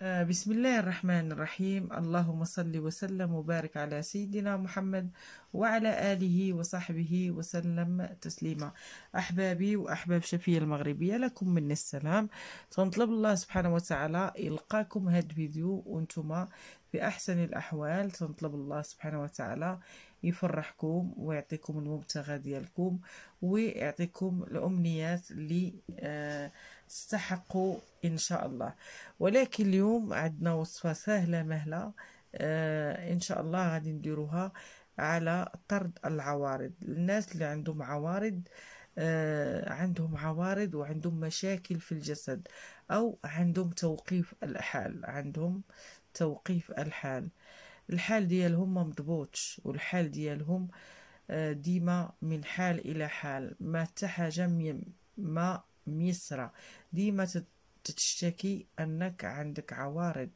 آه، بسم الله الرحمن الرحيم اللهم صل وسلم وبارك على سيدنا محمد وعلى آله وصحبه وسلم تسليما أحبابي وأحباب شفية المغربية لكم من السلام تنطلب الله سبحانه وتعالى يلقاكم هاد الفيديو وانتم في أحسن الأحوال تنطلب الله سبحانه وتعالى يفرحكم ويعطيكم المبتغى ديالكم ويعطيكم الأمنيات اللي آه استحقوا إن شاء الله ولكن اليوم عندنا وصفة سهلة مهلة آه إن شاء الله غادي نديروها على طرد العوارض الناس اللي عندهم عوارض آه عندهم عوارض وعندهم مشاكل في الجسد أو عندهم توقيف الحال عندهم توقيف الحال الحال ديالهم مضبوطش والحال ديالهم آه ديما من حال إلى حال ما حاجة ما ميسرة ديما تشتكي أنك عندك عوارض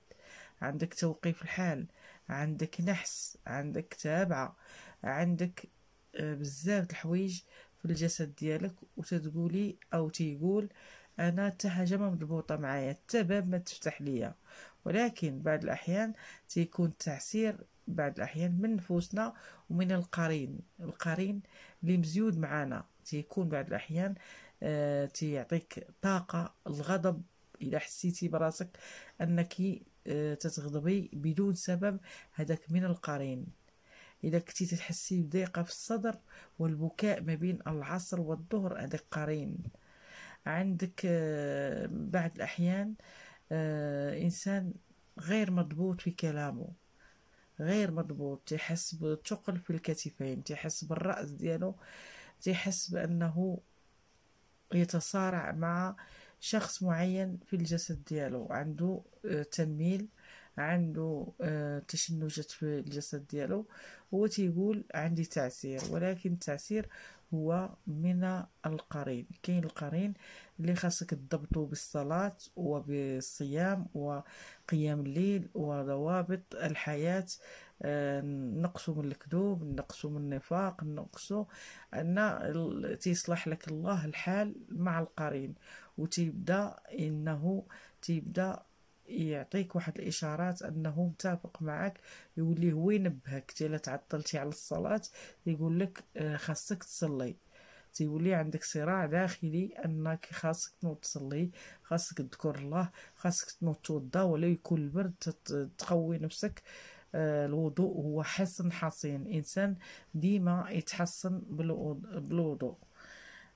عندك توقيف الحال عندك نحس عندك تابعة عندك آه، بزاف الحوايج في الجسد ديالك وتتقولي او تيقول انا حتى حاجه مضبوطه معايا حتى باب ما تفتح ليا ولكن بعض الاحيان تيكون التعسير بعض الاحيان من نفوسنا ومن القرين القرين اللي مزيود معانا تيكون بعض الاحيان آه، تيعطيك طاقة الغضب إذا حسيتي براسك أنك آه، تتغضبي بدون سبب هذاك من القرين إذا كنتي تحسي بضيقة في الصدر والبكاء ما بين العصر والظهر هذاك قرين عندك آه، بعض الأحيان إنسان غير مضبوط في كلامه غير مضبوط تيحس بثقل في الكتفين تيحس بالرأس ديالو تيحس بأنه يتصارع مع شخص معين في الجسد ديالو عنده آه، تنميل عنده آه، تشنجات في الجسد ديالو هو تيقول عندي تعسير ولكن التعسير هو من القرين كاين القرين اللي خاصك تضبطو بالصلاة وبالصيام وقيام الليل وضوابط الحياة نقصوا من الكذوب نقصوا من النفاق نقصوا ان تيصلح لك الله الحال مع القرين وتيبدا انه تيبدا يعطيك واحد الاشارات انه متفق معك يولي هو ينبهك الا تعطلتي على الصلاه يقول لك آه، خاصك تصلي تيولي عندك صراع داخلي انك خاصك تنوض تصلي خاصك تذكر الله خاصك تنوض توضا ولا يكون البرد تقوي نفسك آه آه، الوضوء هو حصن حصين الانسان ديما يتحصن بالوضوء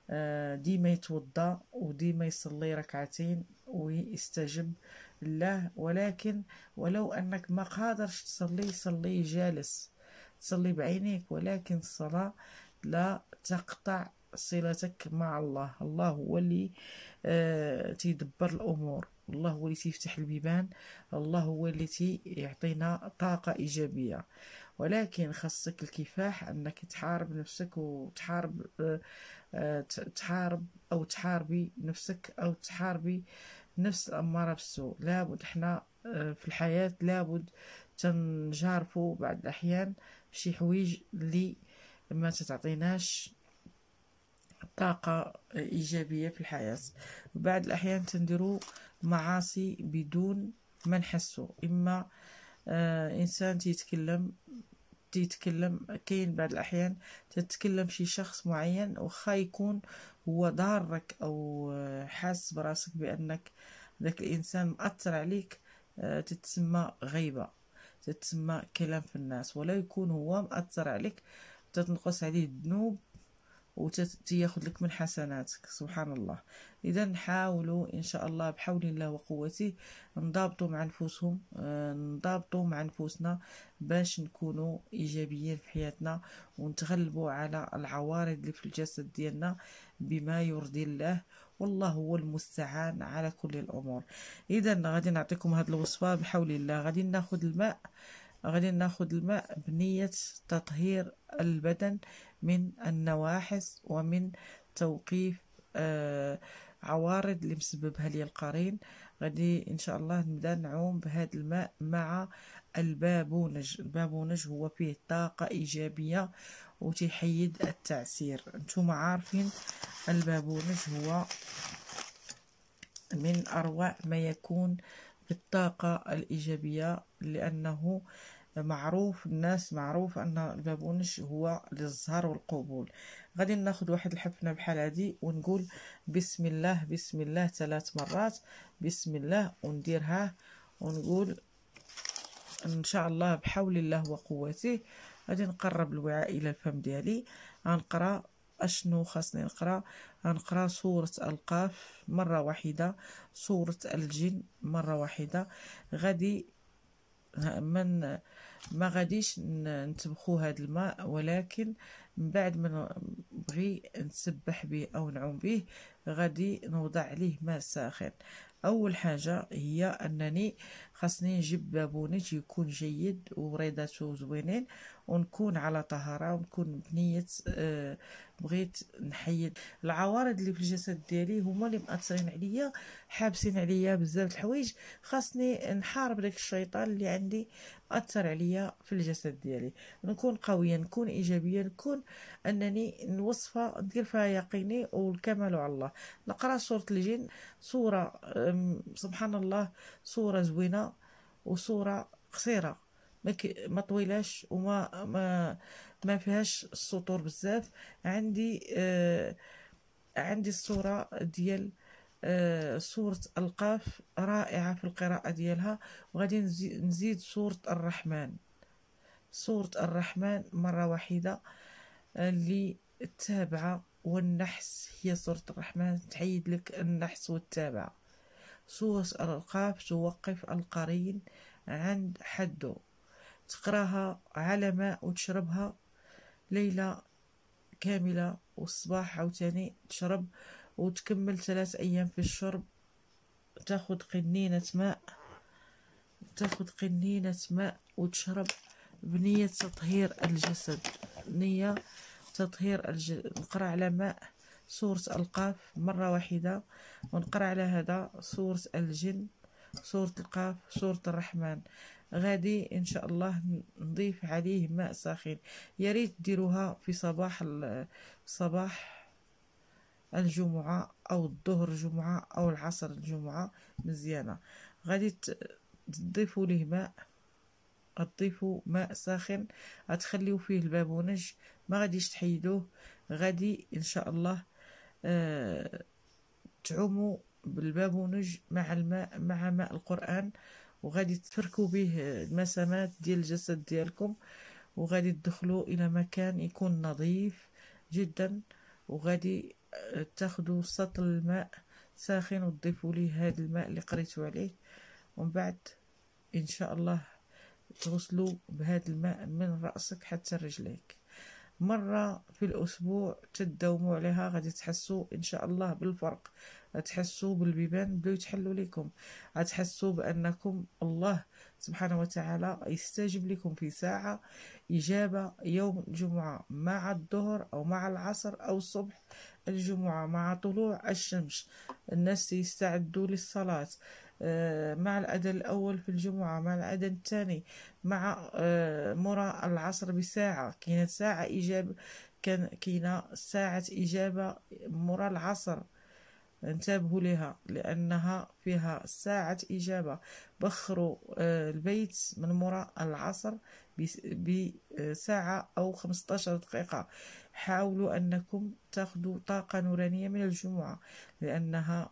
آه، ديما يتوضا وديما يصلي ركعتين ويستجب لله ولكن ولو انك ما قادرش تصلي صلي جالس تصلي بعينيك ولكن الصلاه لا تقطع صلتك مع الله الله هو اللي آه، تيدبر الامور الله هو اللي تيفتح البيبان الله هو اللي تيعطينا طاقة إيجابية ولكن خاصك الكفاح أنك تحارب نفسك وتحارب آه، تحارب أو تحاربي نفسك أو تحاربي نفس الأمارة بالسوء لابد احنا آه، في الحياة لابد تنجارفو بعض الأحيان شي حويج اللي ما تتعطيناش طاقة إيجابية في الحياة بعض الأحيان تنديرو معاصي بدون ما نحسو اما آه انسان تيتكلم تيتكلم كاين بعض الاحيان تتكلم شي شخص معين وخا يكون هو ضارك او آه، حاس براسك بانك ذاك الانسان مأثر عليك آه تتسمى غيبه تتسمى كلام في الناس ولا يكون هو مأثر عليك تتنقص عليه الذنوب وتياخذ لك من حسناتك سبحان الله اذا نحاولوا ان شاء الله بحول الله وقوته نضابطوا مع نفوسهم آه، نضابطوا مع نفوسنا باش نكونوا ايجابيين في حياتنا ونتغلبوا على العوارض اللي في الجسد ديالنا بما يرضي الله والله هو المستعان على كل الامور اذا غادي نعطيكم هذه الوصفه بحول الله غادي ناخذ الماء غادي ناخذ الماء بنيه تطهير البدن من النواحس ومن توقيف آه، عوارض اللي مسببها لي القرين غادي ان شاء الله نبدا نعوم بهذا الماء مع البابونج البابونج هو فيه طاقة إيجابية وتحيد التعسير نتوما عارفين البابونج هو من أروع ما يكون بالطاقة الإيجابية لأنه معروف الناس معروف ان البابونج هو للزهر والقبول غادي ناخد واحد الحفنه بحال هادي ونقول بسم الله بسم الله ثلاث مرات بسم الله ونديرها ونقول ان شاء الله بحول الله وقوته غادي نقرب الوعاء الى الفم ديالي غنقرا اشنو خاصني نقرا غنقرا سوره القاف مره واحده سوره الجن مره واحده غادي من ما غاديش نتبخو هذا الماء ولكن من بعد ما نبغي نسبح به او نعوم به غادي نوضع عليه ماء ساخن اول حاجه هي انني خاصني نجيب بابونج يكون جيد وريضاته زوينين ونكون على طهاره ونكون بنيه أه بغيت نحيد العوارض اللي في الجسد ديالي هما اللي مأثرين عليا حابسين عليا بزاف الحوايج خاصني نحارب داك الشيطان اللي عندي مأثر عليا في الجسد ديالي نكون قويه نكون ايجابيه نكون انني وصفه ندير فيها يقيني والكمال على الله نقرا سوره الجن سوره آه، سبحان الله صوره زوينه وصوره قصيره ما ما طويلاش وما ما ما فيهاش السطور بزاف عندي آه عندي الصوره ديال آه سورة القاف رائعة في القراءة ديالها وغادي نزيد سورة الرحمن سورة الرحمن مرة واحدة أه، اللي آه التابعة والنحس هي سورة الرحمن تعيد لك النحس والتابعة سوس ألقاب توقف القرين عند حده تقراها على ماء وتشربها ليلة كاملة والصباح عاوتاني تشرب وتكمل ثلاث أيام في الشرب تاخد قنينة ماء تاخد قنينة ماء وتشرب بنية تطهير الجسد نية تطهير الجسد نقرأ على ماء سورة القاف مرة واحدة ونقرأ على هذا سورة الجن سورة القاف سورة الرحمن غادي ان شاء الله نضيف عليه ماء ساخن يا ريت ديروها في صباح صباح الجمعة او الظهر الجمعة او العصر الجمعة مزيانة غادي تضيفوا ليه ماء تضيفوا ماء ساخن غتخليو فيه البابونج ما غاديش تحيدوه غادي ان شاء الله تعوموا بالبابونج مع الماء مع ماء القرآن وغادي تفركوا به المسامات ديال الجسد ديالكم وغادي تدخلوا إلى مكان يكون نظيف جدا وغادي آه، تاخذوا سطل الماء ساخن وتضيفوا ليه هذا الماء اللي قريتوا عليه ومن بعد ان شاء الله تغسلوا بهذا الماء من راسك حتى رجليك مرة في الأسبوع تداوموا عليها غادي تحسوا إن شاء الله بالفرق تحسوا بالبيبان بداو يتحلوا لكم تحسوا بأنكم الله سبحانه وتعالى يستجيب لكم في ساعة إجابة يوم الجمعة مع الظهر أو مع العصر أو الصبح الجمعة مع طلوع الشمس الناس يستعدوا للصلاة آه، مع الأذان الأول في الجمعة مع الأذان الثاني مع آه، مرة العصر بساعة كانت ساعة إجابة كان كاينة ساعة إجابة مرة العصر انتبهوا لها لأنها فيها ساعة إجابة بخروا آه، البيت من مراء العصر بساعة أو 15 دقيقة حاولوا أنكم تاخذوا طاقة نورانية من الجمعة لأنها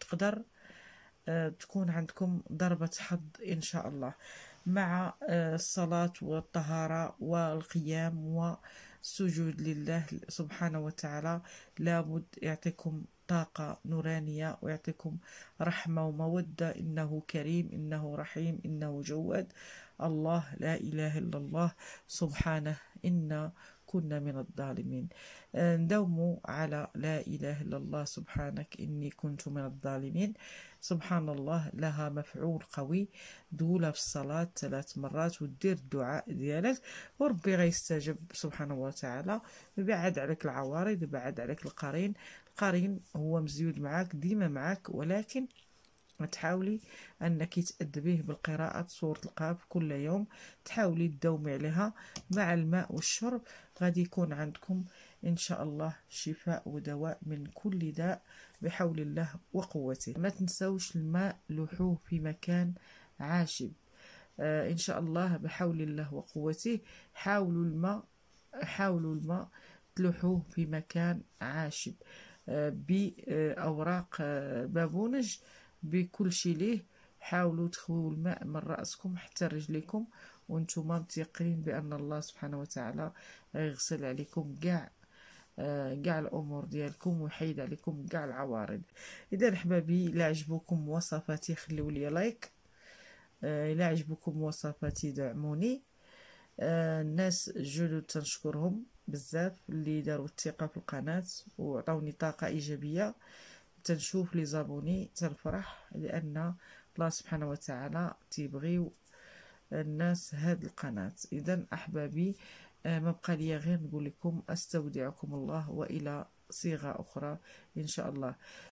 تقدر آه، تكون عندكم ضربة حظ إن شاء الله مع آه، الصلاة والطهارة والقيام والسجود لله سبحانه وتعالى لابد يعطيكم طاقة نورانية ويعطيكم رحمة ومودة إنه كريم إنه رحيم إنه جواد الله لا إله إلا الله سبحانه إنا كنا من الظالمين آه، ندوم على لا إله إلا الله سبحانك إني كنت من الظالمين سبحان الله لها مفعول قوي دولة في الصلاة ثلاث مرات ودير الدعاء ديالك وربي غيستجب سبحانه وتعالى يبعد عليك العوارض يبعد عليك القرين القرين هو مزيود معك ديما معك ولكن تحاولي انك تادبيه بالقراءه سوره القاف كل يوم تحاولي تداومي عليها مع الماء والشرب غادي يكون عندكم إن شاء الله شفاء ودواء من كل داء بحول الله وقوته ما تنسوش الماء لوحوه في مكان عاشب آه إن شاء الله بحول الله وقوته حاولوا الماء حاولوا الماء تلوحوه في مكان عاشب آه، بأوراق آه، بابونج بكل شيء ليه حاولوا تخويو الماء من رأسكم حتى رجليكم وانتم متيقنين بأن الله سبحانه وتعالى يغسل عليكم كاع كاع الامور ديالكم ويحيد عليكم كاع العوارض اذا احبابي الا عجبوكم وصفاتي خليو لي لايك آه، الا عجبوكم وصفاتي دعموني آه، الناس جدد تنشكرهم بزاف اللي داروا الثقه في القناه وعطاوني طاقه ايجابيه تنشوف لي زابوني تنفرح لان الله سبحانه وتعالى تيبغيو الناس هاد القناه اذا احبابي آه، ما بقى لي غير نقول لكم استودعكم الله والى صيغه اخرى ان شاء الله